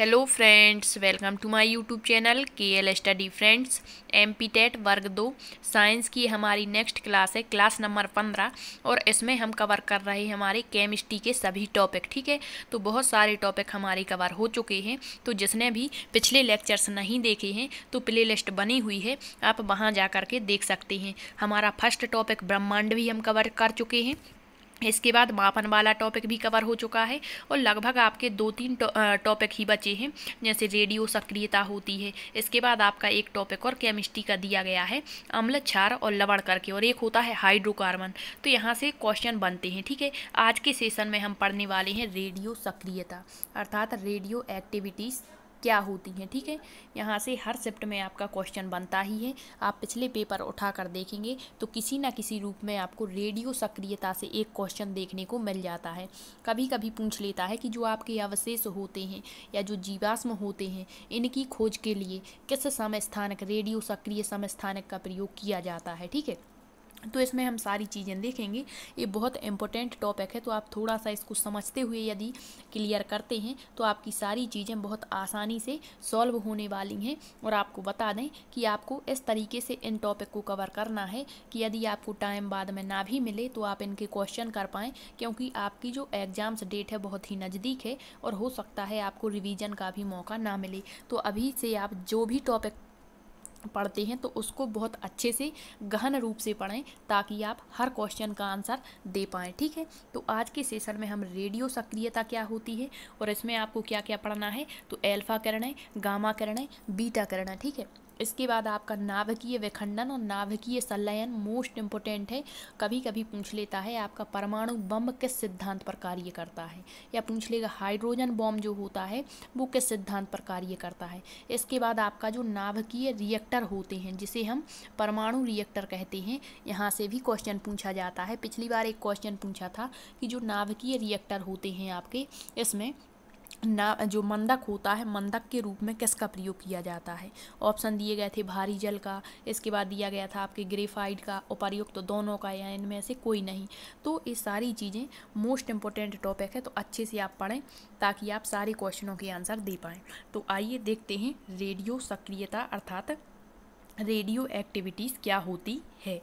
hello friends welcome to my YouTube channel K L study friends M P TET वर्ग दो science की हमारी next class है class number पंद्रह और इसमें हम कवर कर रहे हैं हमारे केमिस्ट्री के सभी टॉपिक ठीक है तो बहुत सारे टॉपिक हमारे कवर हो चुके हैं तो जिसने भी पिछले लेक्चर्स नहीं देखे हैं तो प्ले लिस्ट बनी हुई है आप वहाँ जा कर के देख सकते हैं हमारा फर्स्ट टॉपिक ब्रह्मांड भी हम कवर कर चुके हैं इसके बाद मापन वाला टॉपिक भी कवर हो चुका है और लगभग आपके दो तीन टॉपिक ही बचे हैं जैसे रेडियो सक्रियता होती है इसके बाद आपका एक टॉपिक और केमिस्ट्री का दिया गया है अम्ल क्षार और लवण करके और एक होता है हाइड्रोकार्बन तो यहाँ से क्वेश्चन बनते हैं ठीक है आज के सेशन में हम पढ़ने वाले हैं रेडियो सक्रियता अर्थात रेडियो एक्टिविटीज़ क्या होती हैं ठीक है यहाँ से हर शिफ्ट में आपका क्वेश्चन बनता ही है आप पिछले पेपर उठा कर देखेंगे तो किसी ना किसी रूप में आपको रेडियो सक्रियता से एक क्वेश्चन देखने को मिल जाता है कभी कभी पूछ लेता है कि जो आपके अवशेष होते हैं या जो जीवाश्म होते हैं इनकी खोज के लिए किस समय स्थानक रेडियो सक्रिय समय स्थानक का प्रयोग किया जाता है ठीक है तो इसमें हम सारी चीज़ें देखेंगे ये बहुत इंपॉर्टेंट टॉपिक है तो आप थोड़ा सा इसको समझते हुए यदि क्लियर करते हैं तो आपकी सारी चीज़ें बहुत आसानी से सॉल्व होने वाली हैं और आपको बता दें कि आपको इस तरीके से इन टॉपिक को कवर करना है कि यदि आपको टाइम बाद में ना भी मिले तो आप इनके क्वेश्चन कर पाएँ क्योंकि आपकी जो एग्ज़ाम्स डेट है बहुत ही नज़दीक है और हो सकता है आपको रिविज़न का भी मौका ना मिले तो अभी से आप जो भी टॉपिक पढ़ते हैं तो उसको बहुत अच्छे से गहन रूप से पढ़ें ताकि आप हर क्वेश्चन का आंसर दे पाएँ ठीक है तो आज के सेशन में हम रेडियो सक्रियता क्या होती है और इसमें आपको क्या क्या पढ़ना है तो एल्फ़ा है गामा है बीटा है ठीक है इसके बाद आपका नाभिकीय विखंडन और नाभिकीय संलयन मोस्ट इम्पोर्टेंट है कभी कभी पूछ लेता है आपका परमाणु बम किस सिद्धांत पर कार्य करता है या पूछ लेगा हाइड्रोजन बम जो होता है वो किस सिद्धांत पर कार्य करता है इसके बाद आपका जो नाभिकीय रिएक्टर होते हैं जिसे हम परमाणु रिएक्टर कहते हैं यहाँ से भी क्वेश्चन पूछा जाता है पिछली बार एक क्वेश्चन पूछा था कि जो नाभिकीय रिएक्टर होते हैं आपके इसमें ना जो मंदक होता है मंदक के रूप में किसका प्रयोग किया जाता है ऑप्शन दिए गए थे भारी जल का इसके बाद दिया गया था आपके ग्रेफाइड का उपरयुक्त तो दोनों का या इनमें से कोई नहीं तो ये सारी चीज़ें मोस्ट इम्पोर्टेंट टॉपिक है तो अच्छे से आप पढ़ें ताकि आप सारे क्वेश्चनों के आंसर दे पाएँ तो आइए देखते हैं रेडियो सक्रियता अर्थात रेडियो एक्टिविटीज़ क्या होती है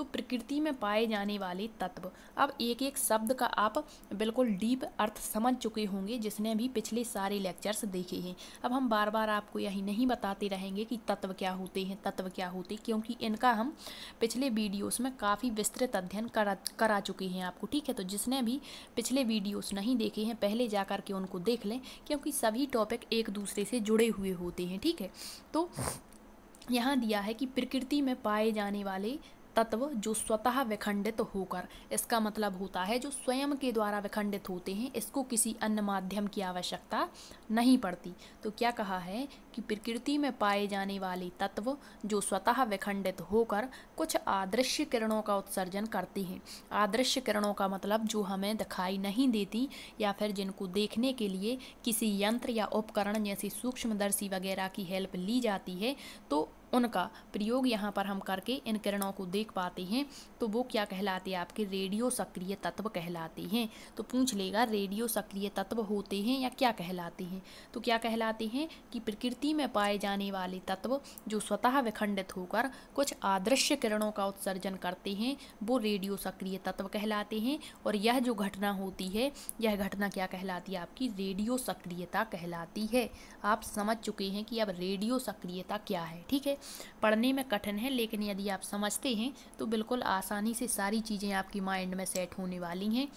तो प्रकृति में पाए जाने वाले तत्व अब एक एक शब्द का आप बिल्कुल डीप अर्थ समझ चुके होंगे जिसने भी पिछले सारे लेक्चर्स देखे हैं अब हम बार बार आपको यही नहीं बताते रहेंगे कि तत्व क्या होते हैं तत्व क्या होते क्योंकि इनका हम पिछले वीडियोस में काफ़ी विस्तृत अध्ययन करा करा चुके हैं आपको ठीक है तो जिसने भी पिछले वीडियोस नहीं देखे हैं पहले जा कर के उनको देख लें क्योंकि सभी टॉपिक एक दूसरे से जुड़े हुए होते हैं ठीक है तो यहाँ दिया है कि प्रकृति में पाए जाने वाले तत्व जो स्वतः विखंडित होकर इसका मतलब होता है जो स्वयं के द्वारा विखंडित होते हैं इसको किसी अन्य माध्यम की आवश्यकता नहीं पड़ती तो क्या कहा है कि प्रकृति में पाए जाने वाले तत्व जो स्वतः विखंडित होकर कुछ आदृश्य किरणों का उत्सर्जन करती हैं आदृश्य किरणों का मतलब जो हमें दिखाई नहीं देती या फिर जिनको देखने के लिए किसी यंत्र या उपकरण जैसे सूक्ष्मदर्शी वगैरह की हेल्प ली जाती है तो उनका प्रयोग यहाँ पर हम करके इन किरणों को देख पाते हैं तो वो क्या कहलाते हैं आपके रेडियो सक्रिय तत्व कहलाते हैं तो पूछ लेगा रेडियो सक्रिय तत्व होते हैं या क्या कहलाते हैं तो क्या कहलाते हैं कि प्रकृति प्रकृति में पाए जाने वाले तत्व जो स्वतः विखंडित होकर कुछ आदृश्य किरणों का उत्सर्जन करते हैं वो रेडियो सक्रिय तत्व कहलाते हैं और यह जो घटना होती है यह घटना क्या कहलाती है आपकी रेडियो सक्रियता कहलाती है आप समझ चुके हैं कि अब रेडियो सक्रियता क्या है ठीक है पढ़ने में कठिन है लेकिन यदि आप समझते हैं तो बिल्कुल आसानी से सारी चीज़ें आपकी माइंड में सेट होने वाली हैं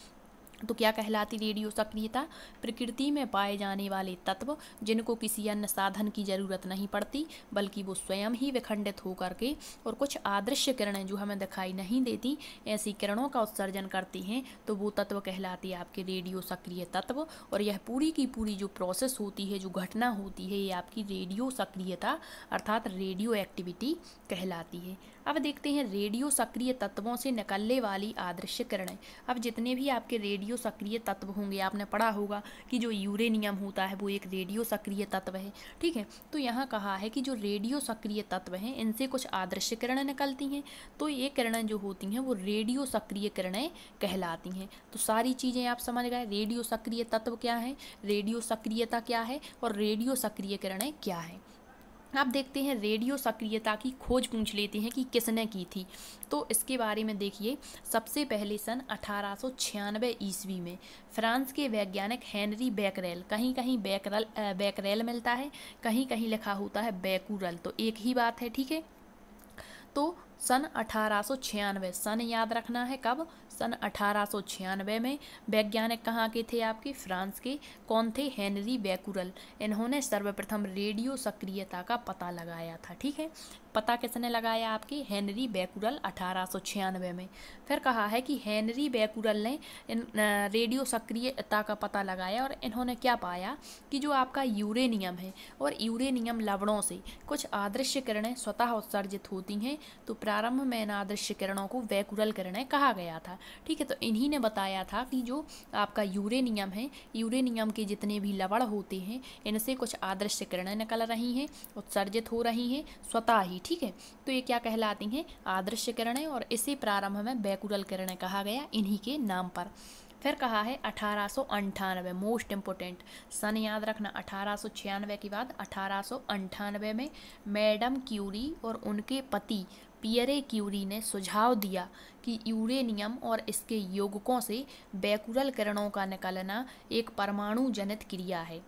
तो क्या कहलाती रेडियो सक्रियता प्रकृति में पाए जाने वाले तत्व जिनको किसी अन्य साधन की ज़रूरत नहीं पड़ती बल्कि वो स्वयं ही विखंडित हो करके और कुछ आदृश्य किरणें जो हमें दिखाई नहीं देती ऐसी किरणों का उत्सर्जन करती हैं तो वो तत्व कहलाती है आपके रेडियो सक्रिय तत्व और यह पूरी की पूरी जो प्रोसेस होती है जो घटना होती है ये आपकी रेडियो सक्रियता अर्थात रेडियो एक्टिविटी कहलाती है अब देखते हैं रेडियो सक्रिय तत्वों से निकलने वाली आदृश्य किरणें अब जितने भी आपके रेडियो सक्रिय तत्व होंगे आपने पढ़ा होगा कि जो यूरेनियम होता है वो एक रेडियो सक्रिय तत्व है ठीक है तो यहाँ कहा है कि जो रेडियो सक्रिय तत्व हैं इनसे कुछ आदृश्य किरणें निकलती हैं तो ये किरणें जो होती हैं वो रेडियो सक्रिय किरणें कहलाती हैं तो सारी चीज़ें आप समझ गए रेडियो सक्रिय तत्व क्या है रेडियो सक्रियता क्या है और रेडियो सक्रिय किरणें क्या है आप देखते हैं रेडियो सक्रियता की खोज पूछ लेते हैं कि किसने की थी तो इसके बारे में देखिए सबसे पहले सन अठारह ईस्वी में फ्रांस के वैज्ञानिक हेनरी बैकरेल कहीं कहीं बैकरल बैकरेल मिलता है कहीं कहीं लिखा होता है बैकूरल तो एक ही बात है ठीक है तो सन अठारह सन याद रखना है कब सन अठारह में वैज्ञानिक कहाँ के थे आपके फ्रांस के कौन थे हेनरी बैकुरल इन्होंने सर्वप्रथम रेडियो सक्रियता का पता लगाया था ठीक है पता किसने लगाया आपकी हेनरी बैकुरल अठारह में फिर कहा है कि हेनरी बैकुरल ने इन रेडियो सक्रियता का पता लगाया और इन्होंने क्या पाया कि जो आपका यूरेनियम है और यूरेनियम लवणों से कुछ आदृश्य किरणें स्वतः उत्सर्जित होती हैं तो प्रारंभ में इन आदृश्य किरणों को वैकुरल किरणें कहा गया था ठीक है तो इन्हीं ने बताया था कि जो आपका यूरेनियम है यूरेनियम के जितने भी लवण होते हैं इनसे कुछ आदृश्य किरणें निकल रही हैं उत्सर्जित हो रही हैं स्वतः ही ठीक है तो ये क्या कहलाती हैं आदृश्य किरणें और इसी प्रारंभ में बैकुरल किरणें कहा गया इन्हीं के नाम पर फिर कहा है अठारह मोस्ट इम्पोर्टेंट सन याद रखना अठारह के बाद अठारह में मैडम क्यूरी और उनके पति पियरे क्यूरी ने सुझाव दिया कि यूरेनियम और इसके योगकों से बैकुरल किरणों का निकलना एक परमाणु जनित क्रिया है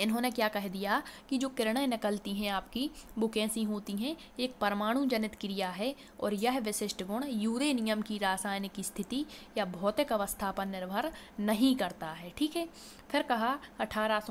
इन्होंने क्या कह दिया कि जो किरणें निकलती हैं आपकी वो कैसी होती हैं एक परमाणु जनित क्रिया है और यह विशिष्ट गुण यूरेनियम की रासायनिक स्थिति या भौतिक अवस्था पर निर्भर नहीं करता है ठीक है फिर कहा अठारह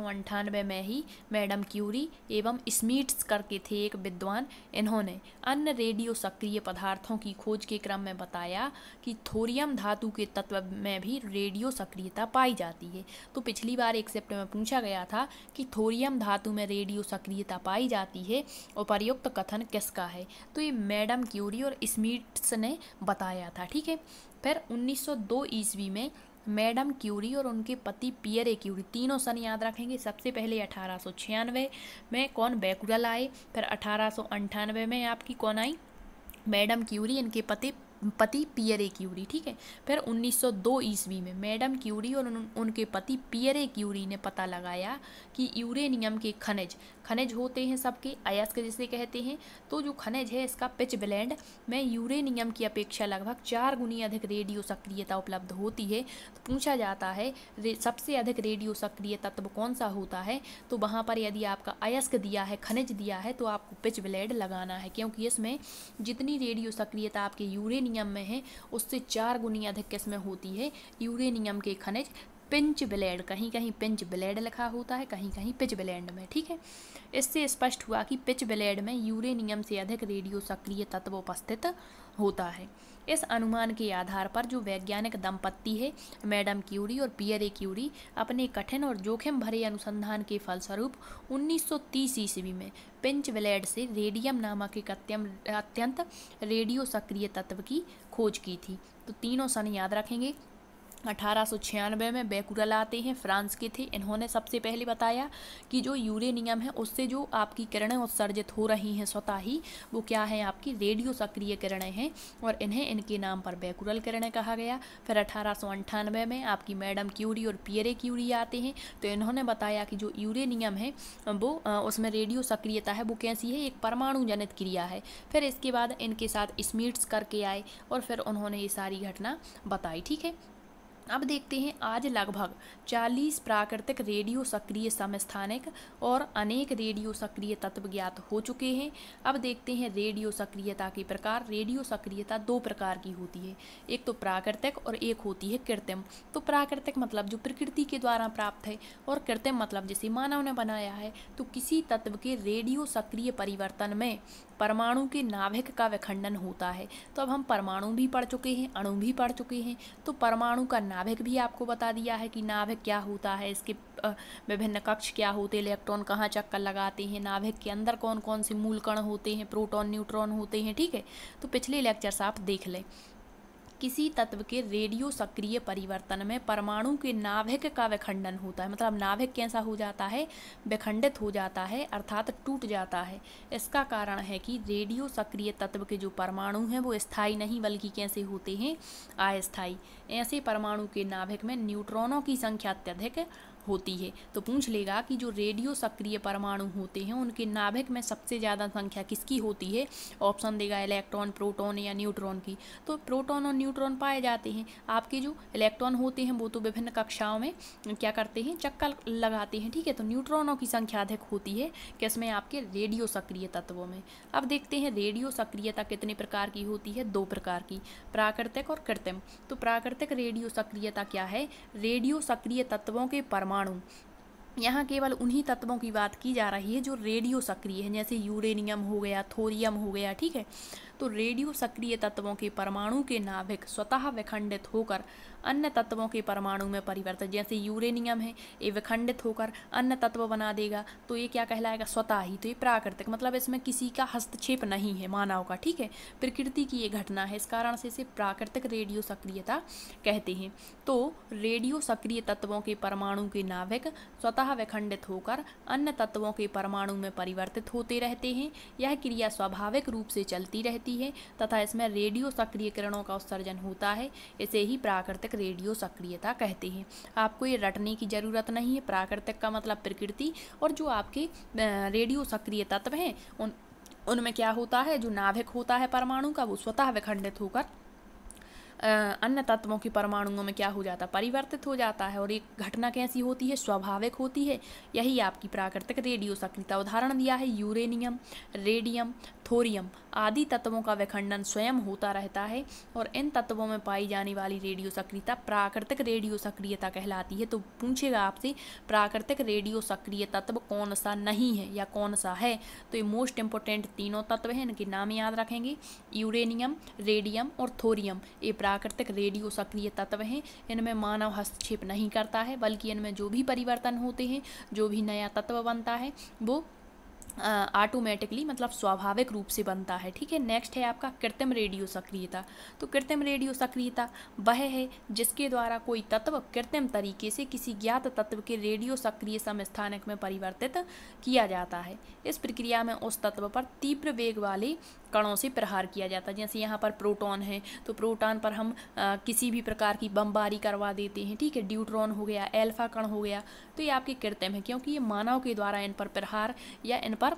में ही मैडम क्यूरी एवं स्मीट्स करके थे एक विद्वान इन्होंने अन्य रेडियो सक्रिय पदार्थों की खोज के क्रम में बताया कि थोरियम धातु के तत्व में भी रेडियो सक्रियता पाई जाती है तो पिछली बार एक सेप्ट में पूछा गया था कि थोरियम धातु में रेडियो सक्रियता पाई जाती है और तो कथन किसका है तो ये मैडम क्यूरी और स्मिट्स ने बताया था ठीक है फिर 1902 ईस्वी में मैडम क्यूरी और उनके पति पियर ए क्यूरी तीनों सन याद रखेंगे सबसे पहले अठारह में कौन बैकुरल आए फिर अठारह में आपकी कौन आई मैडम क्यूरी इनके पति पति पियरे क्यूरी ठीक है फिर 1902 ईस्वी में मैडम क्यूरी और उन, उनके पति पियरे क्यूरी ने पता लगाया कि यूरेनियम के खनिज खनिज होते हैं सबके अयस्क जिसे कहते हैं तो जो खनिज है इसका पिच ब्लैंड में यूरेनियम की अपेक्षा लगभग चार गुनी अधिक रेडियो सक्रियता उपलब्ध होती है तो पूछा जाता है सबसे अधिक रेडियो सक्रिय तत्व कौन सा होता है तो वहाँ पर यदि आपका अयस्क दिया है खनिज दिया है तो आपको पिच ब्लैंड लगाना है क्योंकि इसमें जितनी रेडियो सक्रियता आपके यूरेनियम यूरेनियम में है उससे चार गुनी अधिक किस्में होती है यूरेनियम के खनिज पिंच ब्लेड कहीं कहीं पिंच ब्लेड लिखा होता है कहीं कहीं पिच ब्लेड में ठीक है इससे स्पष्ट हुआ कि पिच ब्लेड में यूरेनियम से अधिक रेडियो सक्रिय तत्व उपस्थित होता है इस अनुमान के आधार पर जो वैज्ञानिक दंपत्ति है मैडम क्यूरी और पियर ए क्यूरी अपने कठिन और जोखिम भरे अनुसंधान के फलस्वरूप 1930 ईस्वी में पिंच ब्लेड से रेडियम नामक एक अत्यंत रेडियो सक्रिय तत्व की खोज की थी तो तीनों सन याद रखेंगे अठारह में बैकुरल आते हैं फ्रांस के थे इन्होंने सबसे पहले बताया कि जो यूरेनियम है उससे जो आपकी किरणें उत्सर्जित हो रही हैं स्वतः ही वो क्या है आपकी रेडियो सक्रिय किरणें हैं और इन्हें इनके नाम पर बैकुरल किरणें कहा गया फिर अठारह में आपकी मैडम क्यूरी और पियरे क्यूरी आते हैं तो इन्होंने बताया कि जो यूरेनियम है वो उसमें रेडियो सक्रियता है वो कैसी है एक परमाणु जनित क्रिया है फिर इसके बाद इनके साथ स्मीट्स करके आए और फिर उन्होंने ये सारी घटना बताई ठीक है अब देखते हैं आज लगभग 40 प्राकृतिक रेडियो सक्रिय समस्थानिक और अनेक रेडियो सक्रिय तत्व ज्ञात हो चुके हैं अब देखते हैं रेडियो सक्रियता के प्रकार रेडियो सक्रियता दो प्रकार की होती है एक तो प्राकृतिक और एक होती है कृत्रिम तो प्राकृतिक मतलब जो प्रकृति के द्वारा प्राप्त है और कृत्रिम मतलब जिसे मानव ने बनाया है तो किसी तत्व के रेडियो सक्रिय परिवर्तन में परमाणु के नाभिक का विखंडन होता है तो अब हम परमाणु भी पढ़ चुके हैं अणु भी पढ़ चुके हैं तो परमाणु का नाभिक भी आपको बता दिया है कि नाभिक क्या होता है इसके विभिन्न कक्ष क्या होते हैं इलेक्ट्रॉन कहाँ चक्कर लगाते हैं नाभिक के अंदर कौन कौन से मूल कण होते हैं प्रोटॉन न्यूट्रॉन होते हैं ठीक है तो पिछले लेक्चर्स आप देख लें किसी तत्व के रेडियो सक्रिय परिवर्तन में परमाणु के नाभिक का विखंडन होता है मतलब नाभिक कैसा हो जाता है विखंडित हो जाता है अर्थात टूट जाता है इसका कारण है कि रेडियो सक्रिय तत्व के जो परमाणु हैं वो स्थायी नहीं बल्कि कैसे होते हैं अस्थायी ऐसे परमाणु के नाभिक में न्यूट्रॉनों की संख्या अत्यधिक होती है तो पूछ लेगा कि जो रेडियो सक्रिय परमाणु होते हैं उनके नाभिक में सबसे ज़्यादा संख्या किसकी होती है ऑप्शन देगा इलेक्ट्रॉन प्रोटॉन या न्यूट्रॉन की तो प्रोटॉन और न्यूट्रॉन पाए जाते हैं आपके जो इलेक्ट्रॉन होते हैं वो तो विभिन्न कक्षाओं में क्या करते हैं चक्कर लगाते हैं ठीक है तो न्यूट्रॉनों की संख्या अधिक होती है किसमें आपके रेडियो सक्रिय तत्वों में अब देखते हैं रेडियो सक्रियता कितने प्रकार की होती है दो प्रकार की प्राकृतिक और कृत्रिम तो प्राकृतिक रेडियो सक्रियता क्या है रेडियो सक्रिय तत्वों के परमाणु परमाणु यहाँ केवल उन्हीं तत्वों की बात की जा रही है जो रेडियो सक्रिय है जैसे यूरेनियम हो गया थोरियम हो गया ठीक है तो रेडियो सक्रिय तत्वों के परमाणु के नाभिक स्वतः विखंडित होकर अन्य तत्वों के परमाणु में परिवर्तित जैसे यूरेनियम है ये विखंडित होकर अन्य तत्व बना देगा तो ये क्या कहलाएगा स्वतः ही तो ये प्राकृतिक मतलब इसमें किसी का हस्तक्षेप नहीं है मानव का ठीक है प्रकृति की ये घटना है इस कारण से इसे प्राकृतिक रेडियो सक्रियता कहते हैं तो रेडियो सक्रिय तत्वों के परमाणु के नाभिक स्वतः विखंडित होकर अन्य तत्वों के परमाणु में परिवर्तित होते रहते हैं यह क्रिया स्वाभाविक रूप से चलती रहती होती है तथा इसमें रेडियो सक्रिय किरणों का उत्सर्जन होता है इसे ही प्राकृतिक रेडियो सक्रियता कहते हैं आपको ये रटने की ज़रूरत नहीं है प्राकृतिक का मतलब प्रकृति और जो आपके रेडियो सक्रिय तत्व हैं उन उनमें क्या होता है जो नाभिक होता है परमाणु का वो स्वतः विखंडित होकर अन्य तत्वों के परमाणुओं में क्या हो जाता है परिवर्तित हो जाता है और एक घटना कैसी होती है स्वाभाविक होती है यही आपकी प्राकृतिक रेडियो सक्रियता उदाहरण दिया है यूरेनियम रेडियम थोरियम आदि तत्वों का विखंडन स्वयं होता रहता है और इन तत्वों में पाई जाने वाली रेडियो सक्रियता प्राकृतिक रेडियो सक्रियता कहलाती है तो पूछेगा आपसे प्राकृतिक रेडियो सक्रिय तत्व कौन सा नहीं है या कौन सा है तो ये मोस्ट इंपॉर्टेंट तीनों तत्व हैं इनके नाम याद रखेंगे यूरेनियम रेडियम और थोरियम ये प्राकृतिक रेडियो सक्रिय तत्व हैं इनमें मानव हस्तक्षेप नहीं करता है बल्कि इनमें जो भी परिवर्तन होते हैं जो भी नया तत्व बनता है वो ऑटोमेटिकली मतलब स्वाभाविक रूप से बनता है ठीक है नेक्स्ट है आपका कृत्रिम रेडियो सक्रियता तो कृत्रिम रेडियो सक्रियता वह है जिसके द्वारा कोई तत्व कृत्रिम तरीके से किसी ज्ञात तत्व के रेडियो सक्रिय समस्थानक में परिवर्तित किया जाता है इस प्रक्रिया में उस तत्व पर तीव्र वेग वाले कणों से प्रहार किया जाता है जैसे यहाँ पर प्रोटॉन है तो प्रोटॉन पर हम आ, किसी भी प्रकार की बमबारी करवा देते हैं ठीक है ड्यूट्रॉन हो गया एल्फा कण हो गया तो ये आपके कृत्रिम है क्योंकि ये मानव के द्वारा इन पर प्रहार या इन पर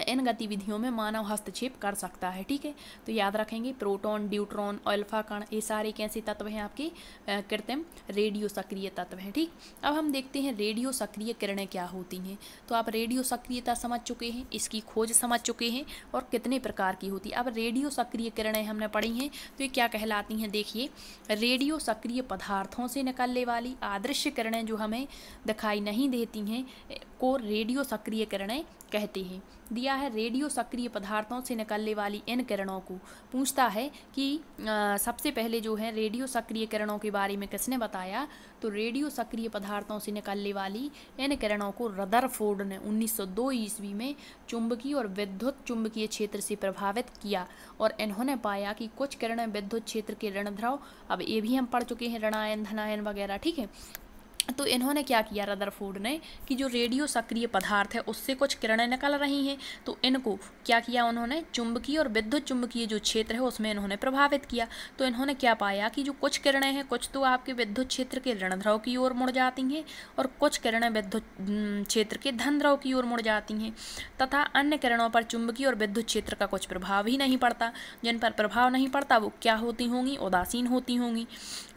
इन गतिविधियों में मानव हस्तक्षेप कर सकता है ठीक है तो याद रखेंगे प्रोटॉन ड्यूट्रॉन अल्फा कण ये सारे कैसे तत्व हैं आपके कृत्रिम रेडियो सक्रिय तत्व हैं ठीक अब हम देखते हैं रेडियो सक्रिय किरणें क्या होती हैं तो आप रेडियो सक्रियता समझ चुके हैं इसकी खोज समझ चुके हैं और कितने प्रकार की होती है अब रेडियो सक्रिय किरणें हमने पढ़ी हैं तो ये क्या कहलाती हैं देखिए रेडियो सक्रिय पदार्थों से निकलने वाली आदृश्य किरणें जो हमें दिखाई नहीं देती हैं को रेडियो सक्रिय किरणें कहते हैं दिया है रेडियो सक्रिय पदार्थों से निकलने वाली इन किरणों को पूछता है कि आ, सबसे पहले जो है रेडियो सक्रिय किरणों के बारे में किसने बताया तो रेडियो सक्रिय पदार्थों से निकलने वाली इन किरणों को रदर फोर्ड ने 1902 ईस्वी में चुंबकीय और विद्युत चुंबकीय क्षेत्र से प्रभावित किया और इन्होंने पाया कि कुछ किरणें विद्युत क्षेत्र के ऋणध्रव अब ये भी हम पढ़ चुके हैं ऋणायन धनायन वगैरह ठीक है तो इन्होंने क्या किया रदरफोर्ड ने कि जो रेडियो सक्रिय पदार्थ है उससे कुछ किरणें निकल रही हैं तो इनको क्या किया उन्होंने चुंबकीय और विद्युत चुंबकीय जो क्षेत्र है उसमें इन्होंने प्रभावित किया तो इन्होंने क्या पाया कि जो कुछ किरणें हैं कुछ तो आपके विद्युत क्षेत्र के ऋणध्रव की ओर मुड़ जाती हैं और कुछ किरणें विद्युत क्षेत्र के धनध्रव की ओर मुड़ जाती हैं तथा अन्य किरणों पर चुंबकीय और विद्युत क्षेत्र का कुछ प्रभाव ही नहीं पड़ता जिन पर प्रभाव नहीं पड़ता वो क्या होती होंगी उदासीन होती होंगी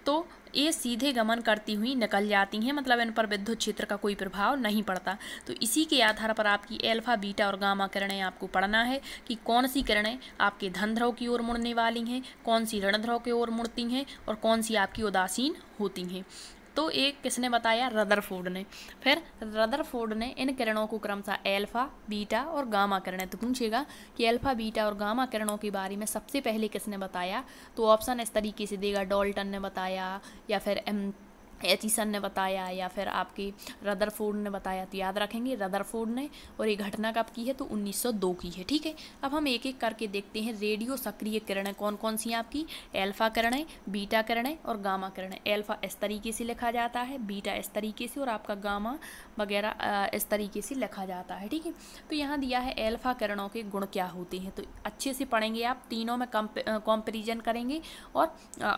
तो ये सीधे गमन करती हुई निकल जाती हैं मतलब इन पर विद्युत क्षेत्र का कोई प्रभाव नहीं पड़ता तो इसी के आधार पर आपकी एल्फा बीटा और गामा किरणें आपको पढ़ना है कि कौन सी किरणें आपके धन ध्रव की ओर मुड़ने वाली हैं कौन सी ऋण ध्रव की ओर मुड़ती हैं और कौन सी आपकी उदासीन होती हैं तो एक किसने बताया रदरफोर्ड ने फिर रदरफोर्ड ने इन किरणों को क्रमशः एल्फा बीटा और गामा है तो पूछिएगा कि एल्फा बीटा और गामा किरणों के बारे में सबसे पहले किसने बताया तो ऑप्शन इस तरीके से देगा डॉल्टन ने बताया या फिर एम एचिसन ने बताया या फिर आपकी रदरफोर्ड ने बताया तो याद रखेंगे रदरफोर्ड ने और ये घटना कब की है तो 1902 की है ठीक है अब हम एक एक करके देखते हैं रेडियो सक्रिय किरणें कौन कौन सी हैं आपकी एल्फ़ा किरणें बीटा किरणें और गामा किरणें एल्फ़ा इस तरीके से लिखा जाता है बीटा इस तरीके से और आपका गामा वगैरह इस तरीके से लिखा जाता है ठीक है तो यहाँ दिया है एल्फ़ा किरणों के गुण क्या होते हैं तो अच्छे से पढ़ेंगे आप तीनों में कम्पेरिजन करेंगे और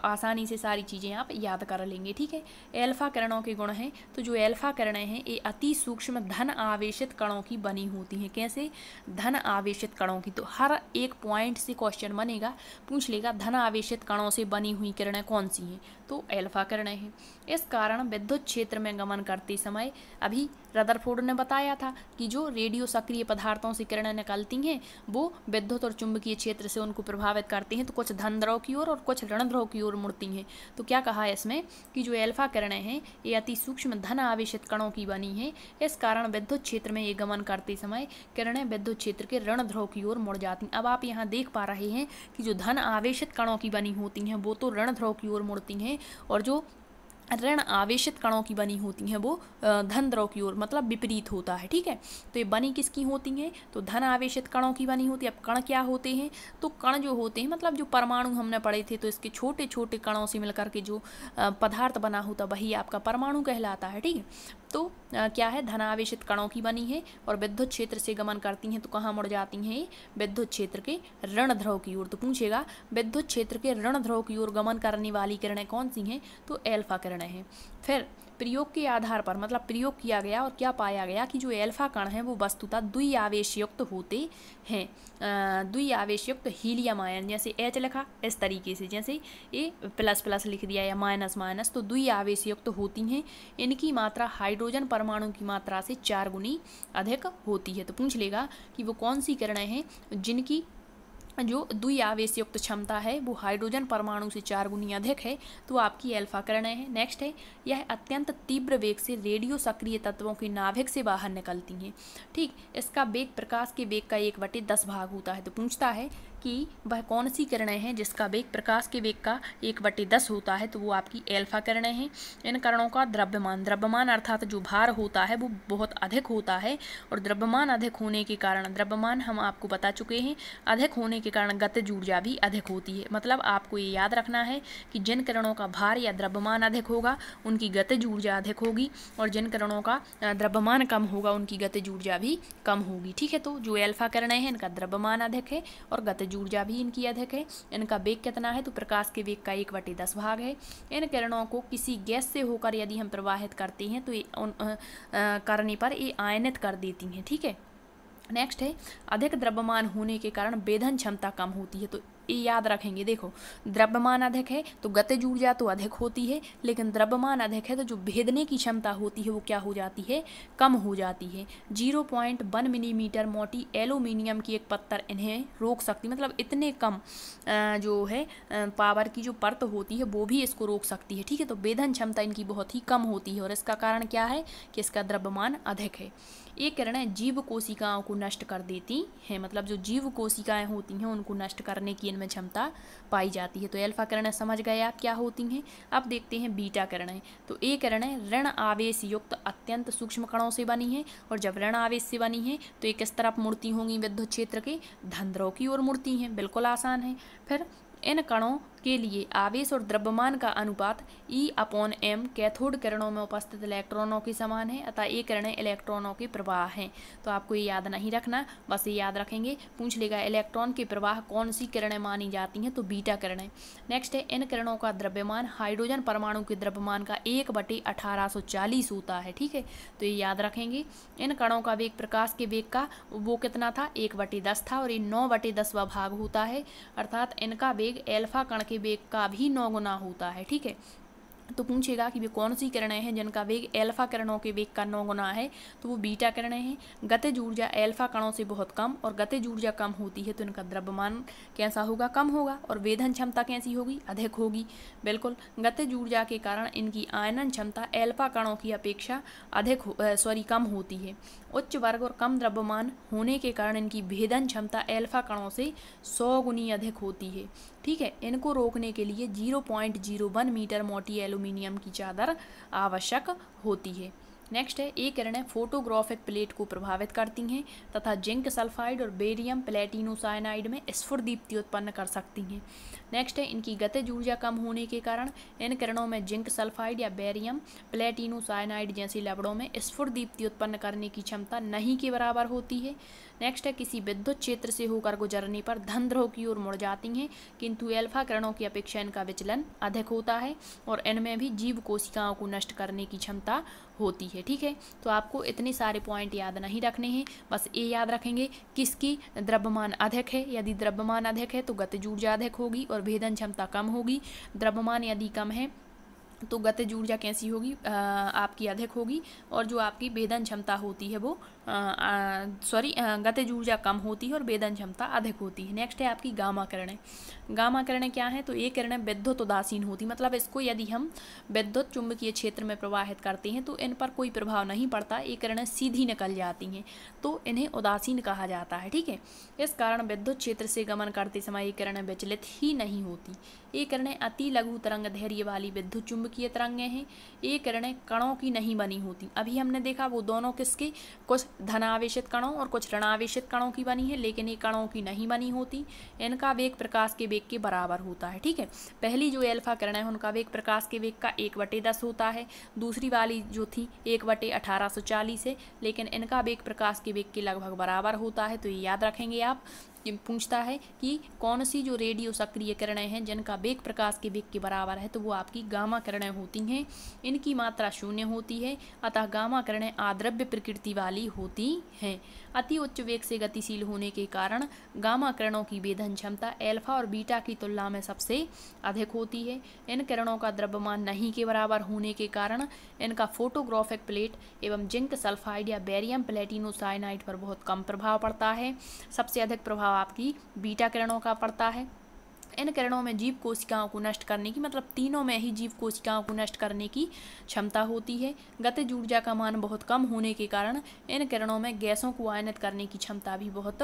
आसानी से सारी चीज़ें आप याद कर लेंगे ठीक है एल्फा किरणों के गुण हैं तो जो एल्फा किरणें हैं ये अति सूक्ष्म धन आवेशित कणों की बनी होती हैं कैसे धन आवेशित कणों की तो हर एक पॉइंट से क्वेश्चन बनेगा पूछ लेगा धन आवेशित कणों से बनी हुई किरणें कौन सी हैं तो एल्फा किरणें हैं इस कारण विद्युत क्षेत्र में गमन करते समय अभी रदरफोर्ड ने बताया था कि जो रेडियो सक्रिय पदार्थों से किरणें निकलती हैं वो विद्युत और चुंबकीय क्षेत्र से उनको प्रभावित करती हैं तो कुछ धन की ओर और कुछ ऋण की ओर मुड़ती हैं तो क्या कहा है इसमें कि जो एल्फा किरणें हैं ये अति सूक्ष्म धन आवेशित कणों की बनी हैं इस कारण विद्युत क्षेत्र में ये गमन करते समय किरणें विद्युत क्षेत्र के ऋण ध्रुव की ओर मुड़ जाती अब आप यहाँ देख पा रहे हैं कि जो धन आवेशित कणों की बनी होती हैं वो तो ऋण की ओर मुड़ती हैं और जो ऋण आवेशित कणों की बनी होती हैं वो धन द्रव की ओर मतलब विपरीत होता है ठीक है तो ये बनी किसकी होती हैं तो धन आवेशित कणों की बनी होती है अब कण क्या होते हैं तो कण जो होते हैं मतलब जो परमाणु हमने पढ़े थे तो इसके छोटे छोटे कणों से मिलकर के जो पदार्थ बना होता वही आपका परमाणु कहलाता है ठीक है तो क्या है धनावेशित कणों की बनी है और विद्युत क्षेत्र से गमन करती हैं तो कहाँ मुड़ जाती हैं विद्युत क्षेत्र के ऋण ध्रव की ओर तो पूछेगा विद्युत क्षेत्र के ऋण ध्रव की ओर गमन करने वाली किरणें कौन सी हैं तो एल्फा किरणें हैं फिर प्रयोग के आधार पर मतलब प्रयोग किया गया और क्या पाया गया कि जो एल्फा कण हैं वो वस्तुतः द्वि आवेशयुक्त होते हैं द्वि आवेशयुक्त हीलियम आयन जैसे एच लिखा इस तरीके से जैसे ये प्लस प्लस लिख दिया या माइनस माइनस तो द्वि आवेशयुक्त होती हैं इनकी मात्रा हाइड्रोजन परमाणु की मात्रा से चार गुनी अधिक होती है तो पूछ लेगा कि वो कौन सी किरणें हैं जिनकी जो द्वि आवेश युक्त क्षमता है वो हाइड्रोजन परमाणु से चार गुनी अधिक है तो आपकी अल्फा करण हैं नेक्स्ट है यह अत्यंत तीव्र वेग से रेडियो सक्रिय तत्वों की नाभिक से बाहर निकलती हैं ठीक इसका वेग प्रकाश के वेग का एक बटे दस भाग होता है तो पूछता है कि वह कौन सी किरणें हैं जिसका वेग प्रकाश के वेग का एक बटे दस होता है तो वो आपकी एल्फा किरणें हैं इन करणों का द्रव्यमान द्रव्यमान अर्थात जो भार होता है वो बहुत अधिक होता है और द्रव्यमान अधिक होने के कारण द्रव्यमान हम आपको बता चुके हैं अधिक होने के कारण गतिज ऊर्जा भी अधिक होती है मतलब आपको ये याद रखना है कि जिन किरणों का भार या द्रव्यमान अधिक होगा उनकी गतिज ऊर्जा अधिक होगी और जिन किरणों का द्रव्यमान कम होगा उनकी गतिज ऊर्जा भी कम होगी ठीक है तो जो एल्फा किरणें हैं इनका द्रव्यमान अधिक है और गतिज चार्ज ऊर्जा भी इनकी अधिक है इनका वेग कितना है तो प्रकाश के वेग का एक बटे दस भाग है इन किरणों को किसी गैस से होकर यदि हम प्रवाहित करते हैं तो ये उन आ, आ, करने पर ये आयनित कर देती हैं ठीक है नेक्स्ट है अधिक द्रव्यमान होने के कारण वेधन क्षमता कम होती है तो याद रखेंगे देखो द्रव्यमान अधिक है तो गतिज ऊर्जा तो अधिक होती है लेकिन द्रव्यमान अधिक है तो जो भेदने की क्षमता होती है वो क्या हो जाती है कम हो जाती है जीरो पॉइंट वन मिलीमीटर मोटी एलुमिनियम की एक पत्थर इन्हें रोक सकती मतलब इतने कम जो है पावर की जो परत होती है वो भी इसको रोक सकती है ठीक है तो वेधन क्षमता इनकी बहुत ही कम होती है और इसका कारण क्या है कि इसका द्रव्यमान अधिक है ये किरणें जीव कोशिकाओं को नष्ट कर देती हैं मतलब जो जीव कोशिकाएं होती हैं उनको नष्ट करने की इनमें क्षमता पाई जाती है तो अल्फा किरण समझ गए आप क्या होती हैं अब देखते हैं बीटा किरणें तो ये किरणें ऋण आवेश युक्त अत्यंत सूक्ष्म कणों से बनी हैं और जब ऋण आवेश से बनी है तो एक किस तरफ मूर्ति होंगी विद्युत क्षेत्र के धंध्रों की ओर मूर्ति हैं बिल्कुल आसान है फिर इन कणों के लिए आवेश और द्रव्यमान का अनुपात ई अपॉन एम कैथोड किरणों में उपस्थित इलेक्ट्रॉनों के समान है अतः ये किरणें इलेक्ट्रॉनों के प्रवाह हैं तो आपको ये याद नहीं रखना बस ये याद रखेंगे पूछ लेगा इलेक्ट्रॉन के प्रवाह कौन सी किरणें मानी जाती हैं तो बीटा किरणें नेक्स्ट है इन किरणों का द्रव्यमान हाइड्रोजन परमाणु के द्रव्यमान का एक बटे होता है ठीक है तो ये याद रखेंगे इन कणों का वेग प्रकाश के वेग का वो कितना था एक बटे था और ये नौ बटे भाग होता है अर्थात इनका वेग एल्फा कण के वेग का भी नौ गुना होता है ठीक है तो पूछेगा कि वे कौन सी किरणें हैं जिनका वेग एल्फा किरणों के वेग का नौ गुना है तो वो बीटा किरणें हैं गतिज ऊर्जा एल्फा कणों से बहुत कम और गतिज ऊर्जा कम होती है तो इनका द्रव्यमान कैसा होगा कम होगा और वेधन क्षमता कैसी होगी अधिक होगी बिल्कुल गतिज ऊर्जा के कारण इनकी आयनन क्षमता एल्फा कणों की अपेक्षा अधिक सॉरी कम होती है उच्च वर्ग और कम द्रव्यमान होने के कारण इनकी भेदन क्षमता एल्फा कणों से सौ गुनी अधिक होती है ठीक है इनको रोकने के लिए 0.01 मीटर मोटी एल्यूमिनियम की चादर आवश्यक होती है नेक्स्ट है ये किरणें फोटोग्राफिक प्लेट को प्रभावित करती हैं तथा जिंक सल्फाइड और बेरियम प्लेटिनोसाइनाइड में स्फुर्दीप्ति दीप्ति उत्पन्न कर सकती हैं नेक्स्ट है इनकी गतिज ऊर्जा कम होने के कारण इन किरणों में जिंक सल्फाइड या बैरियम प्लेटिनो साइनाइड जैसी लबड़ों में स्फुट दीप्ति उत्पन्न करने की क्षमता नहीं के बराबर होती है नेक्स्ट है किसी विद्युत क्षेत्र से होकर गुजरने पर धनध्रो की ओर मुड़ जाती हैं किंतु एल्फा किरणों की अपेक्षा इनका विचलन अधिक होता है और इनमें भी जीव कोशिकाओं को नष्ट करने की क्षमता होती है ठीक है तो आपको इतने सारे पॉइंट याद नहीं रखने हैं बस ये याद रखेंगे किसकी द्रव्यमान अधिक है यदि द्रव्यमान अधिक है तो गतिज ऊर्जा अधिक होगी और भेदन क्षमता कम होगी द्रव्यमान यदि कम है तो गतिज ऊर्जा कैसी होगी आपकी अधिक होगी और जो आपकी भेदन क्षमता होती है वो सॉरी गतिज ऊर्जा कम होती है और वेदन क्षमता अधिक होती है नेक्स्ट है आपकी गामा किरणें गामा किरणें क्या है तो ये किरणें विद्युत उदासीन होती मतलब इसको यदि हम विद्युत चुंबकीय क्षेत्र में प्रवाहित करते हैं तो इन पर कोई प्रभाव नहीं पड़ता ये किरणें सीधी निकल जाती हैं तो इन्हें उदासीन कहा जाता है ठीक है इस कारण विद्युत क्षेत्र से गमन करते समय ये किरणें विचलित ही नहीं होती ये किरणें अति लघु तरंग धैर्य वाली विद्युत चुंबकीय तरंगें हैं ये किरणें कणों की नहीं बनी होती अभी हमने देखा वो दोनों किसके कुछ धनावेशित कणों और कुछ ऋणावेशित कणों की बनी है लेकिन ये कणों की नहीं बनी होती इनका वेग प्रकाश के वेग के बराबर होता है ठीक है पहली जो एल्फा किरण है उनका वेग प्रकाश के वेग का एक बटे दस होता है दूसरी वाली जो थी एक बटे अठारह सौ चालीस है लेकिन इनका वेग प्रकाश के वेग के लगभग बराबर होता है तो ये याद रखेंगे आप पूछता है कि कौन सी जो रेडियो सक्रिय किरणें हैं जिनका वेग प्रकाश के वेग के बराबर है तो वो आपकी गामा किरणें होती हैं इनकी मात्रा शून्य होती है अतः गामा किरणें आद्रव्य प्रकृति वाली होती हैं अति उच्च वेग से गतिशील होने के कारण गामा किरणों की वेधन क्षमता एल्फा और बीटा की तुलना में सबसे अधिक होती है इन किरणों का द्रव्यमान नहीं के बराबर होने के कारण इनका फोटोग्राफिक प्लेट एवं जिंक सल्फाइड या बैरियम प्लेटिनो पर बहुत कम प्रभाव पड़ता है सबसे अधिक प्रभाव आपकी बीटा किरणों का पड़ता है इन किरणों में जीव कोशिकाओं को नष्ट करने की मतलब तीनों में ही जीव कोशिकाओं को नष्ट करने की क्षमता होती है गतिज ऊर्जा का मान बहुत कम होने के कारण इन किरणों में गैसों को आयनित करने की क्षमता भी बहुत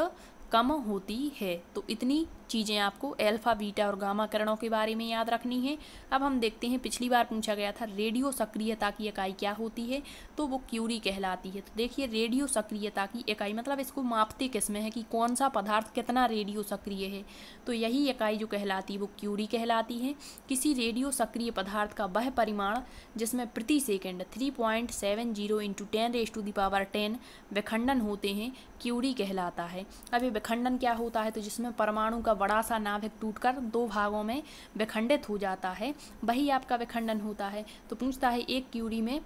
कम होती है तो इतनी चीज़ें आपको अल्फा बीटा और गामा करणों के बारे में याद रखनी है अब हम देखते हैं पिछली बार पूछा गया था रेडियो सक्रियता की इकाई क्या होती है तो वो क्यूरी कहलाती है तो देखिए रेडियो सक्रियता की इकाई मतलब इसको मापते किस है कि कौन सा पदार्थ कितना रेडियो सक्रिय है तो यही इकाई जो कहलाती है वो क्यूरी कहलाती है किसी रेडियो सक्रिय पदार्थ का वह परिमाण जिसमें प्रति second three point seven zero into ten raise to the power ten विखंडन होते हैं क्यूरी कहलाता है अब ये विखंडन क्या होता है तो जिसमें परमाणु का बड़ा सा नाभिक टूटकर दो भागों में विखंडित हो जाता है वही आपका विखंडन होता है तो पूछता है एक क्यूरी में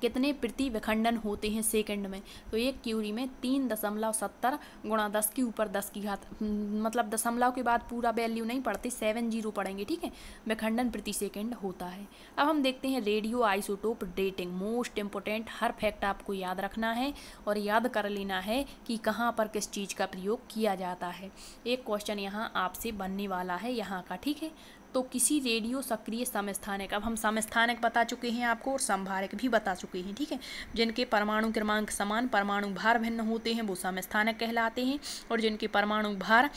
कितने प्रति विखंडन होते हैं सेकंड में तो एक क्यूरी में तीन दशमलव सत्तर गुणा दस के ऊपर दस की घात हम्म, मतलब दशमलव के बाद पूरा वैल्यू नहीं पढ़ते सेवन जीरो पढ़ेंगे ठीक है विखंडन प्रति सेकंड होता है अब हम देखते हैं radio isotope dating most important हर फैक्ट आपको याद रखना है और याद कर लेना है कि कहाँ पर किस चीज़ का प्रयोग किया जाता है एक क्वेश्चन यहाँ आपसे बनने वाला है यहाँ का ठीक है तो किसी रेडियो सक्रिय समस्थानक अब हम समस्थानक बता चुके हैं आपको और संभारक भी बता चुके हैं ठीक है जिनके परमाणु क्रमांक समान परमाणु भार भिन्न होते हैं वो समस्थानक कहलाते हैं और जिनके परमाणु भार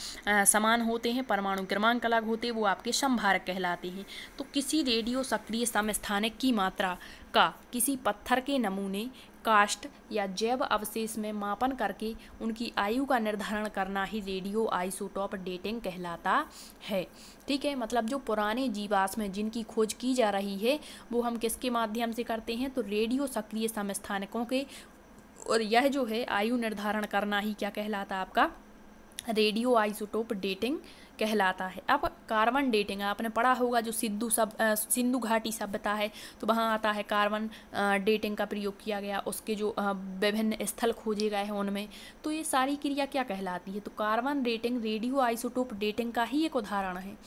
समान होते हैं परमाणु क्रमांक अलग होते हैं वो आपके संभारक कहलाते हैं तो किसी रेडियो सक्रिय समस्थानक की मात्रा का किसी पत्थर के नमूने कास्ट या जैव अवशेष में मापन करके उनकी आयु का निर्धारण करना ही रेडियो आइसोटॉप डेटिंग कहलाता है ठीक है मतलब जो पुराने जीवाश्म जिनकी खोज की जा रही है वो हम किसके माध्यम से करते हैं तो रेडियो सक्रिय समस्थानकों के और यह जो है आयु निर्धारण करना ही क्या कहलाता आपका रेडियो आइसोटोप डेटिंग कहलाता है अब कार्बन डेटिंग आपने पढ़ा होगा जो सिद्धू सब सिंधु घाटी सभ्यता है तो वहाँ आता है कार्बन डेटिंग का प्रयोग किया गया उसके जो विभिन्न स्थल खोजे गए हैं उनमें तो ये सारी क्रिया क्या कहलाती है तो carbon dating radio isotope dating का ही एक उदाहरण है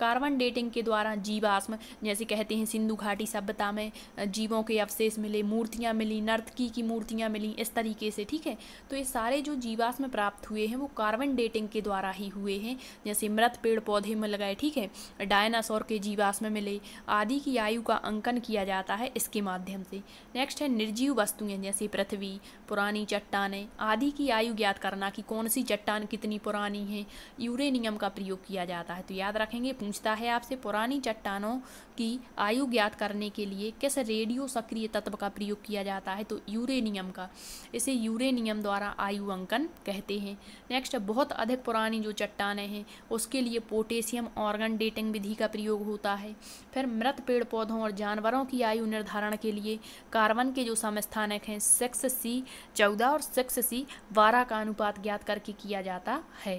कार्बन डेटिंग के द्वारा जीवाश्म जैसे कहते हैं सिंधु घाटी सभ्यता में जीवों के अवशेष मिले मूर्तियाँ मिली नर्तकी की मूर्तियाँ मिली इस तरीके से ठीक है तो ये सारे जो जीवाश्म प्राप्त हुए हैं वो कार्बन डेटिंग के द्वारा ही हुए हैं जैसे मृत पेड़ पौधे में लगाए ठीक है डायनासोर के जीवाश्म मिले आदि की आयु का अंकन किया जाता है इसके माध्यम से नेक्स्ट है निर्जीव वस्तुएं जैसे पृथ्वी पुरानी चट्टानें आदि की आयु ज्ञात करना कि कौन सी चट्टान कितनी पुरानी है यूरेनियम का प्रयोग किया जाता है तो याद रखेंगे पूछता है आपसे पुरानी चट्टानों की आयु ज्ञात करने के लिए किस रेडियो सक्रिय तत्व का प्रयोग किया जाता है तो यूरेनियम का इसे यूरेनियम द्वारा आयु अंकन कहते हैं नेक्स्ट बहुत अधिक पुरानी जो चट्टानें हैं उसके लिए पोटेशियम ऑर्गन डेटिंग विधि का प्रयोग होता है फिर मृत पेड़ पौधों और जानवरों की आयु निर्धारण के लिए कार्बन के जो समस्थानक हैं सिक्स सी चौदह और सिक्स सी बारह का अनुपात ज्ञात करके किया जाता है